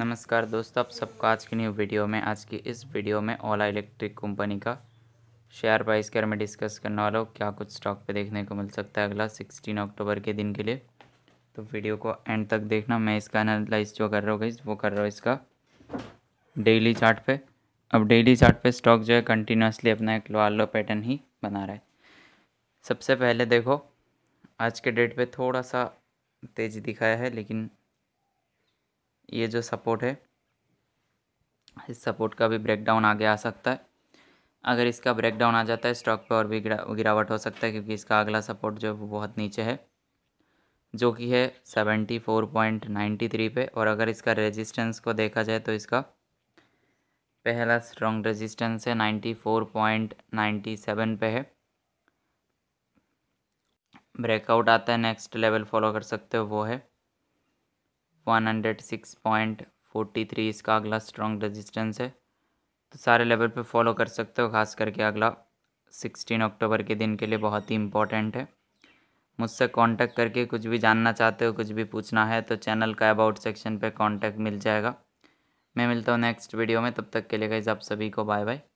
नमस्कार दोस्तों आप सबका आज की न्यू वीडियो में आज की इस वीडियो में ओला इलेक्ट्रिक कंपनी का शेयर प्राइस के में डिस्कस करने वाला हूँ क्या कुछ स्टॉक पे देखने को मिल सकता है अगला सिक्सटीन अक्टूबर के दिन के लिए तो वीडियो को एंड तक देखना मैं इसका एनालाइज जो कर रहा हूँ वो कर रहा हूँ इसका डेली चार्ट पे अब डेली चार्ट पे स्टॉक जो है कंटिन्यूसली अपना एक लो पैटर्न ही बना रहा है सबसे पहले देखो आज के डेट पे थोड़ा सा तेजी दिखाया है लेकिन ये जो सपोर्ट है इस सपोर्ट का भी ब्रेकडाउन आगे आ सकता है अगर इसका ब्रेकडाउन आ जाता है स्टॉक पर और भी गिरावट हो सकता है क्योंकि इसका अगला सपोर्ट जो है वो बहुत नीचे है जो कि है seventy four point ninety three पे और अगर इसका रेजिस्टेंस को देखा जाए तो इसका पहला स्ट्रॉन्ग रेजिस्टेंस है ninety four point ninety seven पे है ब्रेकआउट आता है नेक्स्ट लेवल फॉलो कर सकते हो वो है 106.43 इसका अगला स्ट्रॉन्ग रेजिस्टेंस है तो सारे लेवल पे फॉलो कर सकते हो खास करके अगला 16 अक्टूबर के दिन के लिए बहुत ही इम्पोर्टेंट है मुझसे कांटेक्ट करके कुछ भी जानना चाहते हो कुछ भी पूछना है तो चैनल का अबाउट सेक्शन पे कांटेक्ट मिल जाएगा मैं मिलता हूँ नेक्स्ट वीडियो में तब तक के लिए गाइज आप सभी को बाय बाय